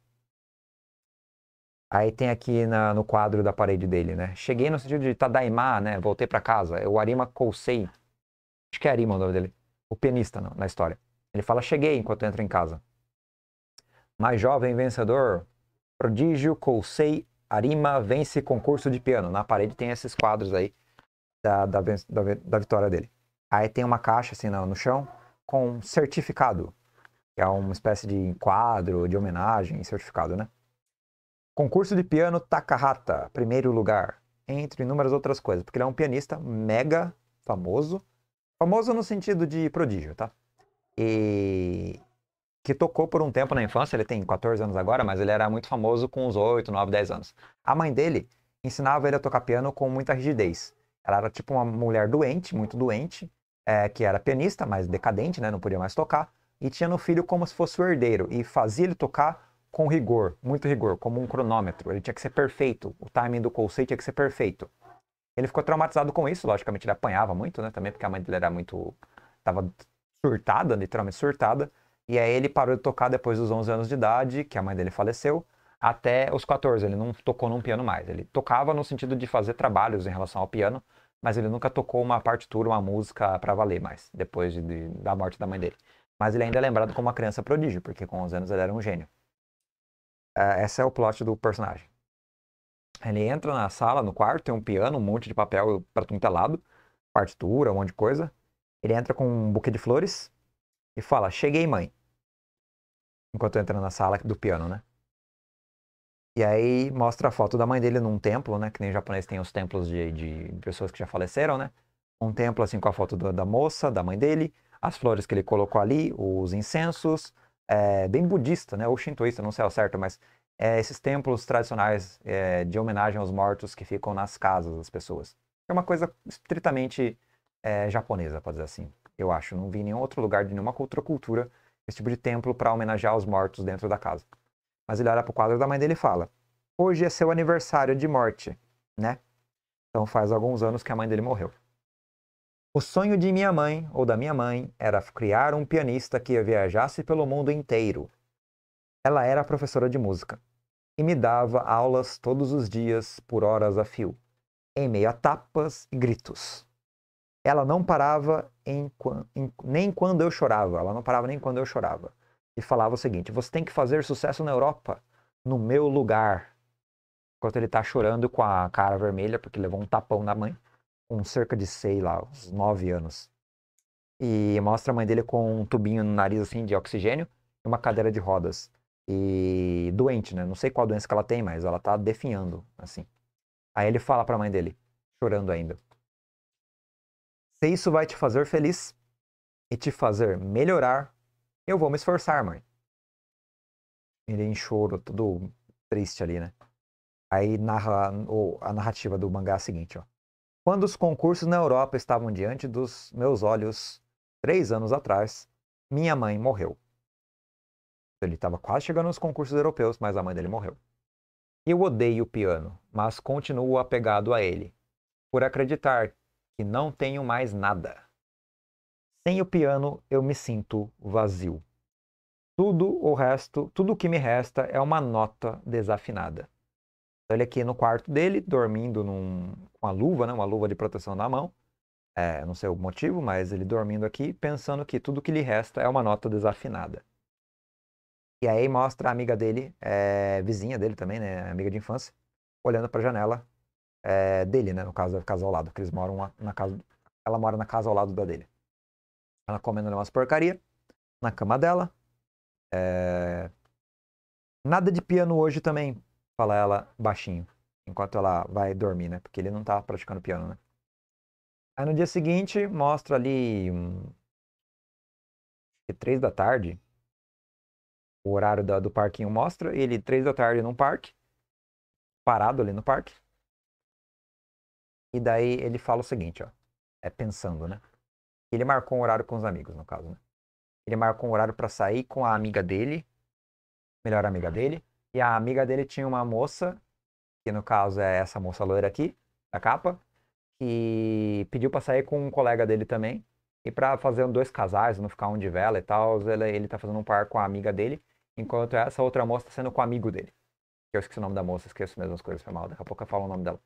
Aí tem aqui na, no quadro da parede dele, né? Cheguei no sentido de Tadaimá, né? Voltei para casa. É o Arima Kousei. Acho que é Arima o nome dele. O pianista não, na história. Ele fala: Cheguei enquanto entro em casa. Mais jovem vencedor, prodígio Kousei Arima vence concurso de piano. Na parede tem esses quadros aí da, da, da, da vitória dele. Aí tem uma caixa assim no, no chão com um certificado, que é uma espécie de quadro, de homenagem, certificado, né? Concurso de piano Takahata, primeiro lugar, entre inúmeras outras coisas, porque ele é um pianista mega famoso, famoso no sentido de prodígio, tá? E que tocou por um tempo na infância, ele tem 14 anos agora, mas ele era muito famoso com uns 8, 9, 10 anos. A mãe dele ensinava ele a tocar piano com muita rigidez. Ela era tipo uma mulher doente, muito doente, é, que era pianista, mas decadente, né? Não podia mais tocar. E tinha no filho como se fosse o herdeiro. E fazia ele tocar com rigor, muito rigor, como um cronômetro. Ele tinha que ser perfeito. O timing do conceito tinha que ser perfeito. Ele ficou traumatizado com isso, logicamente ele apanhava muito, né? Também porque a mãe dele era muito. tava surtada, literalmente surtada. E aí ele parou de tocar depois dos 11 anos de idade, que a mãe dele faleceu até os 14. Ele não tocou num piano mais. Ele tocava no sentido de fazer trabalhos em relação ao piano, mas ele nunca tocou uma partitura, uma música para valer mais, depois de, de, da morte da mãe dele. Mas ele ainda é lembrado como uma criança prodígio, porque com 11 anos ele era um gênio. Uh, esse é o plot do personagem. Ele entra na sala, no quarto, tem um piano, um monte de papel para tudo é lado, partitura, um monte de coisa. Ele entra com um buquê de flores e fala: Cheguei, mãe. Enquanto entra na sala do piano, né? E aí mostra a foto da mãe dele num templo, né? Que nem japonês tem os templos de, de pessoas que já faleceram, né? Um templo assim com a foto da, da moça, da mãe dele, as flores que ele colocou ali, os incensos, é, bem budista, né? Ou shintoísta, não sei ao certo, mas é, esses templos tradicionais é, de homenagem aos mortos que ficam nas casas das pessoas. É uma coisa estritamente é, japonesa, pode dizer assim. Eu acho. Não vi em nenhum outro lugar de nenhuma outra cultura esse tipo de templo para homenagear os mortos dentro da casa. Mas ele olha pro quadro da mãe dele e fala: Hoje é seu aniversário de morte, né? Então faz alguns anos que a mãe dele morreu. O sonho de minha mãe, ou da minha mãe, era criar um pianista que viajasse pelo mundo inteiro. Ela era professora de música e me dava aulas todos os dias, por horas a fio, em meio a tapas e gritos. Ela não parava em, em, nem quando eu chorava, ela não parava nem quando eu chorava e falava o seguinte: você tem que fazer sucesso na Europa, no meu lugar. Enquanto ele está chorando com a cara vermelha, porque levou um tapão na mãe, com cerca de, sei lá, uns 9 anos. E mostra a mãe dele com um tubinho no nariz, assim, de oxigênio, e uma cadeira de rodas. E doente, né? Não sei qual doença que ela tem, mas ela está definhando, assim. Aí ele fala para a mãe dele, chorando ainda: Se isso vai te fazer feliz e te fazer melhorar eu vou me esforçar, mãe. Ele em choro, todo triste ali, né? Aí narra a narrativa do mangá é a seguinte, ó. Quando os concursos na Europa estavam diante dos meus olhos, três anos atrás, minha mãe morreu. Ele estava quase chegando nos concursos europeus, mas a mãe dele morreu. Eu odeio o piano, mas continuo apegado a ele, por acreditar que não tenho mais nada. Sem o piano eu me sinto vazio. Tudo o resto, tudo o que me resta é uma nota desafinada. Então ele aqui no quarto dele, dormindo num, com a luva, né, uma luva de proteção na mão. É, não sei o motivo, mas ele dormindo aqui, pensando que tudo o que lhe resta é uma nota desafinada. E aí mostra a amiga dele, é, vizinha dele também, né, amiga de infância, olhando para a janela é, dele, né, no caso da casa ao lado, que eles moram na casa, ela mora na casa ao lado da dele. Ela comendo umas porcaria na cama dela. É... Nada de piano hoje também, fala ela baixinho, enquanto ela vai dormir, né? Porque ele não tá praticando piano, né? Aí no dia seguinte, mostra ali. Hum, três da tarde. O horário da, do parquinho mostra. Ele três da tarde num parque. Parado ali no parque. E daí ele fala o seguinte, ó. É pensando, né? Ele marcou um horário com os amigos, no caso, né? Ele marcou um horário para sair com a amiga dele, melhor amiga uhum. dele, e a amiga dele tinha uma moça, que no caso é essa moça loira aqui, da capa, que pediu para sair com um colega dele também, e para fazer dois casais, não ficar um de vela e tal, ele, ele tá fazendo um par com a amiga dele, enquanto essa outra moça tá sendo com o amigo dele. Eu esqueci o nome da moça, esqueço mesmo as coisas, foi mal. Daqui a pouco eu falo o nome dela.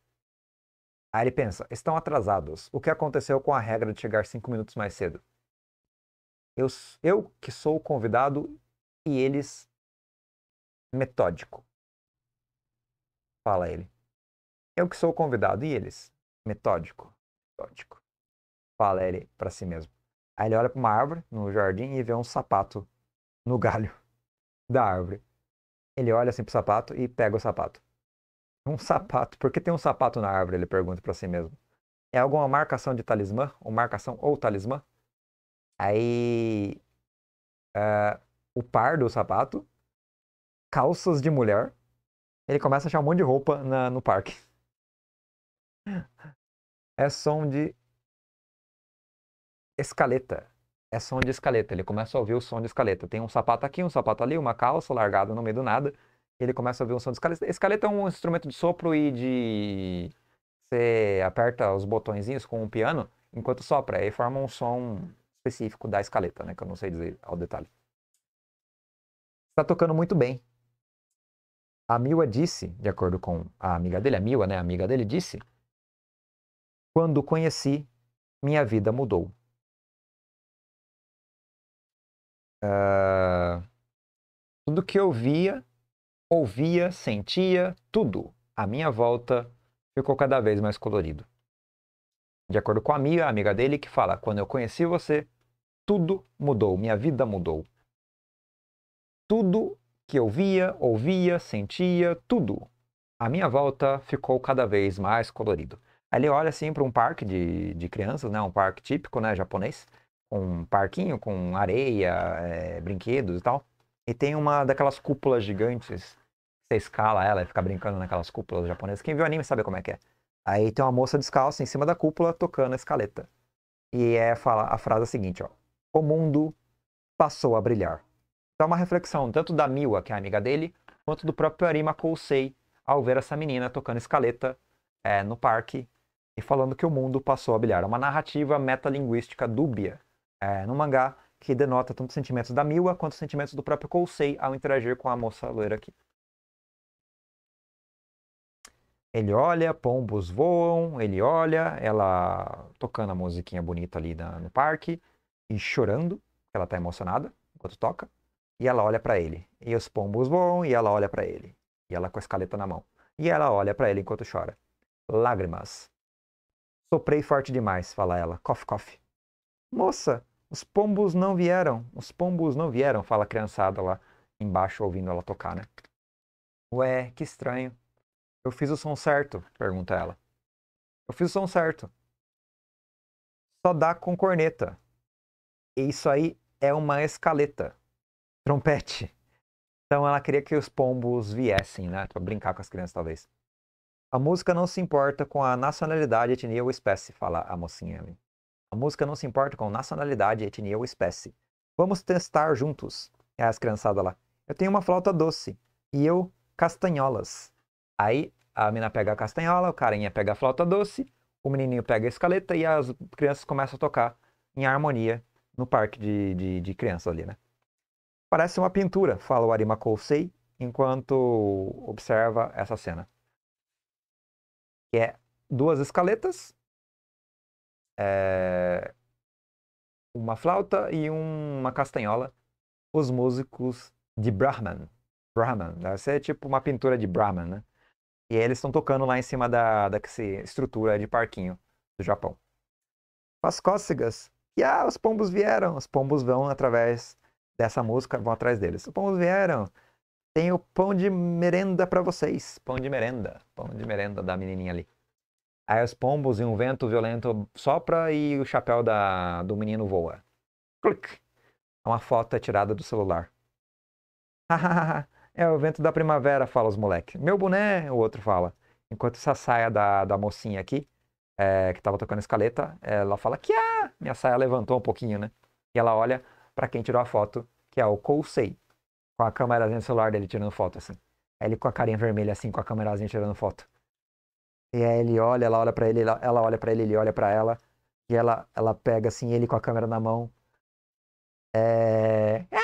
Aí ele pensa: estão atrasados. O que aconteceu com a regra de chegar cinco minutos mais cedo? Eu, eu que sou o convidado e eles. metódico. Fala ele. Eu que sou o convidado e eles. Metódico. Metódico. Fala ele para si mesmo. Aí ele olha para uma árvore no jardim e vê um sapato no galho da árvore. Ele olha assim pro sapato e pega o sapato. Um sapato. Por que tem um sapato na árvore? Ele pergunta para si mesmo. É alguma marcação de talismã? Ou marcação ou talismã? Aí. Ah, o par do sapato. Calças de mulher. Ele começa a achar um monte de roupa na, no parque. É som de. Escaleta. É som de escaleta. Ele começa a ouvir o som de escaleta. Tem um sapato aqui, um sapato ali, uma calça largada no meio do nada ele começa a ouvir um som de escaleta. Escaleta é um instrumento de sopro e de. Você aperta os botõezinhos com o um piano enquanto sopra, aí forma um som específico da escaleta, né? Que eu não sei dizer ao detalhe. Está tocando muito bem. A Mila disse, de acordo com a amiga dele, a Mila, né? A amiga dele disse: Quando conheci, minha vida mudou. Uh, tudo que eu via Ouvia, sentia, tudo. A minha volta ficou cada vez mais colorido. De acordo com a Mia, a amiga dele, que fala: Quando eu conheci você, tudo mudou, minha vida mudou. Tudo que eu via, ouvia, sentia, tudo. A minha volta ficou cada vez mais colorido. Aí ele olha assim para um parque de, de crianças, né? um parque típico né? japonês, um parquinho com areia, é, brinquedos e tal. E tem uma daquelas cúpulas gigantes você escala ela e fica brincando naquelas cúpulas japonesas. Quem viu anime sabe como é que é. Aí tem uma moça descalça em cima da cúpula tocando a escaleta. E é fala a frase é seguinte, ó. O mundo passou a brilhar. Então é uma reflexão tanto da Miwa, que é amiga dele, quanto do próprio Arima Kousei ao ver essa menina tocando escaleta é, no parque e falando que o mundo passou a brilhar. É uma narrativa metalinguística dúbia é, no mangá que denota tanto os sentimentos da Miwa quanto os sentimentos do próprio Kousei ao interagir com a moça loira aqui. Ele olha, pombos voam, ele olha, ela tocando a musiquinha bonita ali na, no parque e chorando, ela tá emocionada enquanto toca, e ela olha para ele. E os pombos voam e ela olha para ele. E ela com a escaleta na mão. E ela olha para ele enquanto chora. Lágrimas. Soprei forte demais, fala ela. Cof, cof. Moça, os pombos não vieram. Os pombos não vieram, fala a criançada lá embaixo ouvindo ela tocar, né? Ué, que estranho. Eu fiz o som certo? Pergunta ela. Eu fiz o som certo. Só dá com corneta. E isso aí é uma escaleta. Trompete. Então ela queria que os pombos viessem, né? Pra brincar com as crianças, talvez. A música não se importa com a nacionalidade, etnia ou espécie, fala a mocinha ali. A música não se importa com nacionalidade, etnia ou espécie. Vamos testar juntos, é as criançadas lá. Eu tenho uma flauta doce e eu castanholas. Aí a mina pega a castanhola, o carinha pega a flauta doce, o menininho pega a escaleta e as crianças começam a tocar em harmonia no parque de, de, de crianças ali, né? Parece uma pintura, fala o Arima Kousei, enquanto observa essa cena. Que é duas escaletas, é, uma flauta e um, uma castanhola, os músicos de Brahman. Brahman, deve né? ser é tipo uma pintura de Brahman, né? E aí eles estão tocando lá em cima da, da estrutura de parquinho do Japão. As cócegas. E ah, os pombos vieram. Os pombos vão através dessa música, vão atrás deles. Os pombos vieram. Tem o pão de merenda para vocês. Pão de merenda. Pão de merenda da menininha ali. Aí os pombos e um vento violento sopra e o chapéu da, do menino voa. Clic! Uma foto é tirada do celular. Hahaha. É o vento da primavera, fala os moleques. Meu boné, o outro fala. Enquanto essa saia da, da mocinha aqui, é, que estava tocando escaleta, ela fala que ah, minha saia levantou um pouquinho, né? E ela olha para quem tirou a foto, que é o Kousei, com a câmerazinha do celular dele tirando foto, assim. ele com a carinha vermelha, assim, com a câmerazinha tirando foto. E aí ele olha, ela olha para ele, ela, olha para ele, ele olha para ela. E ela, ela pega, assim, ele com a câmera na mão. É... é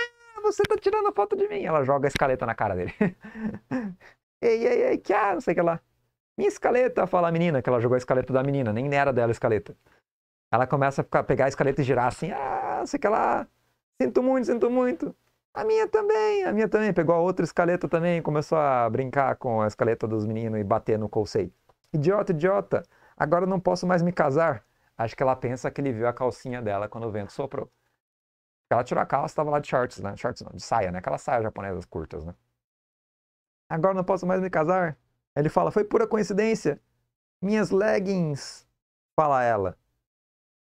você tá tirando a foto de mim? Ela joga a escaleta na cara dele. ei, ei, ei, que ah, não sei o que lá. Minha escaleta, fala a menina, que ela jogou a escaleta da menina, nem era dela a escaleta. Ela começa a ficar, pegar a escaleta e girar assim, ah, não sei o que lá. Sinto muito, sinto muito. A minha também, a minha também. Pegou a outra escaleta também, começou a brincar com a escaleta dos meninos e bater no colsei. Idiota, idiota, agora eu não posso mais me casar. Acho que ela pensa que ele viu a calcinha dela quando o vento soprou. Ela tirou a calça, tava lá de shorts, né? Shorts não, de saia, né? Aquela saia japonesa curtas, né? Agora não posso mais me casar. Ele fala, foi pura coincidência. Minhas leggings, fala ela.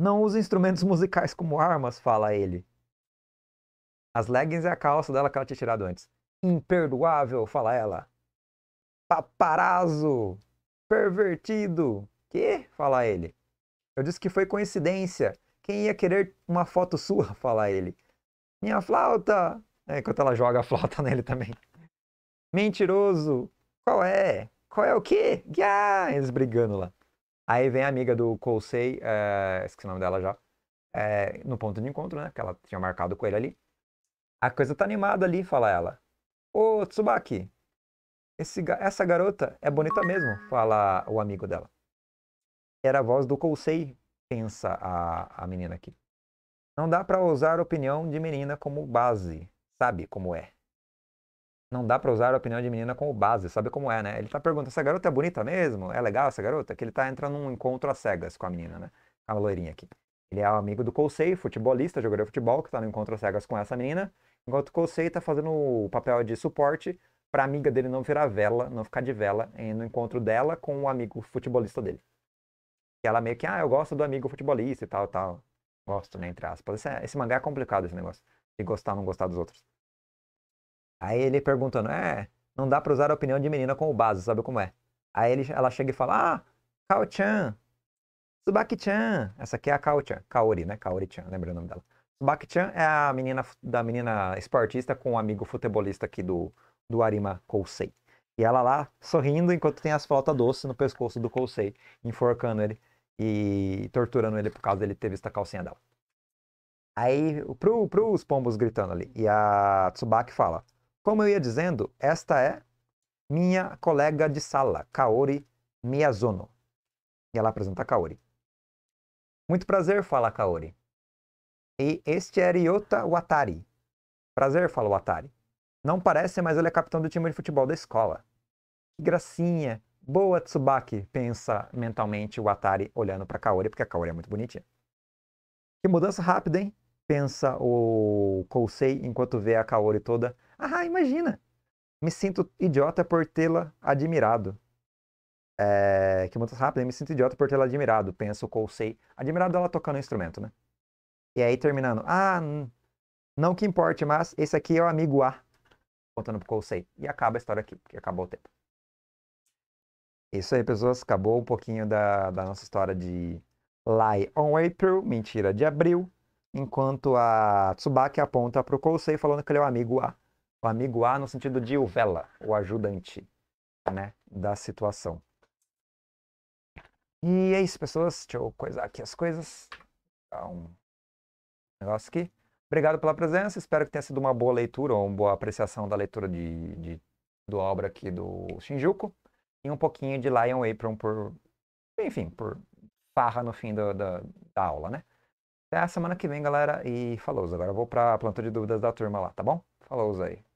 Não usa instrumentos musicais como armas, fala ele. As leggings é a calça dela que ela tinha tirado antes. Imperdoável, fala ela. Paparazzo, pervertido. Que? Fala ele. Eu disse que foi coincidência. Quem ia querer uma foto sua? Fala ele. Minha flauta! É, enquanto ela joga a flauta nele também. Mentiroso! Qual é? Qual é o quê? Ah, eles brigando lá. Aí vem a amiga do Colsei, é, esqueci o nome dela já, é, no ponto de encontro, né? Que ela tinha marcado com ele ali. A coisa tá animada ali, fala ela. Ô, Tsubaki, esse, essa garota é bonita mesmo, fala o amigo dela. Era a voz do Colsei pensa a, a menina aqui. Não dá para usar a opinião de menina como base, sabe como é. Não dá para usar a opinião de menina como base, sabe como é, né? Ele tá perguntando, essa garota é bonita mesmo? É legal essa garota? Que ele tá entrando num encontro às cegas com a menina, né? A loirinha aqui. Ele é amigo do Colsei, futebolista, jogador de futebol, que tá no encontro às cegas com essa menina. Enquanto o Colsei tá fazendo o papel de suporte pra amiga dele não virar vela, não ficar de vela, no encontro dela com o amigo futebolista dele. E ela meio que, ah, eu gosto do amigo futebolista e tal, tal. Gosto, né, entre aspas. Esse, é, esse mangá é complicado, esse negócio. De gostar, não gostar dos outros. Aí ele perguntando, é, não dá pra usar a opinião de menina com o base, sabe como é? Aí ele, ela chega e fala, ah, Kao-chan, Tsubaki-chan. Essa aqui é a Kao-chan, Kaori, né? Kaori-chan, lembra o nome dela. Tsubaki-chan é a menina, da menina esportista com o um amigo futebolista aqui do, do Arima Kousei. E ela lá, sorrindo, enquanto tem as flautas doce no pescoço do Kousei, enforcando ele e torturando ele por causa dele ter visto a calcinha dela. Aí, pro, pro os pombos gritando ali. E a Tsubaki fala: Como eu ia dizendo, esta é minha colega de sala, Kaori Miyazono. E ela apresenta a Kaori. Muito prazer, fala Kaori. E este é Ryota Watari. Prazer, fala Watari. Não parece, mas ele é capitão do time de futebol da escola. Que gracinha. Boa, Tsubaki, pensa mentalmente o Atari olhando para Kaori, porque a Kaori é muito bonitinha. Que mudança rápida, hein? Pensa o Kousei enquanto vê a Kaori toda. Ah, imagina! Me sinto idiota por tê-la admirado. É... Que mudança rápida, hein? me sinto idiota por tê-la admirado, pensa o Kousei. Admirado ela tocando o instrumento, né? E aí terminando. Ah, não que importe, mas esse aqui é o amigo A. Contando pro Kousei. E acaba a história aqui, porque acabou o tempo. Isso aí, pessoas. Acabou um pouquinho da, da nossa história de Lie on April, mentira de abril. Enquanto a Tsubaki aponta pro Kousei falando que ele é o amigo A. O amigo A no sentido de o vela, o ajudante, né, da situação. E é isso, pessoas. Deixa eu coisar aqui as coisas. Dá um negócio aqui. Obrigado pela presença. Espero que tenha sido uma boa leitura ou uma boa apreciação da leitura de, de, do obra aqui do Shinjuku e um pouquinho de Lion Apron por, enfim, por farra no fim do, do, da aula, né? Até a semana que vem, galera, e falou. Agora eu vou para planta de dúvidas da turma lá, tá bom? Falou aí.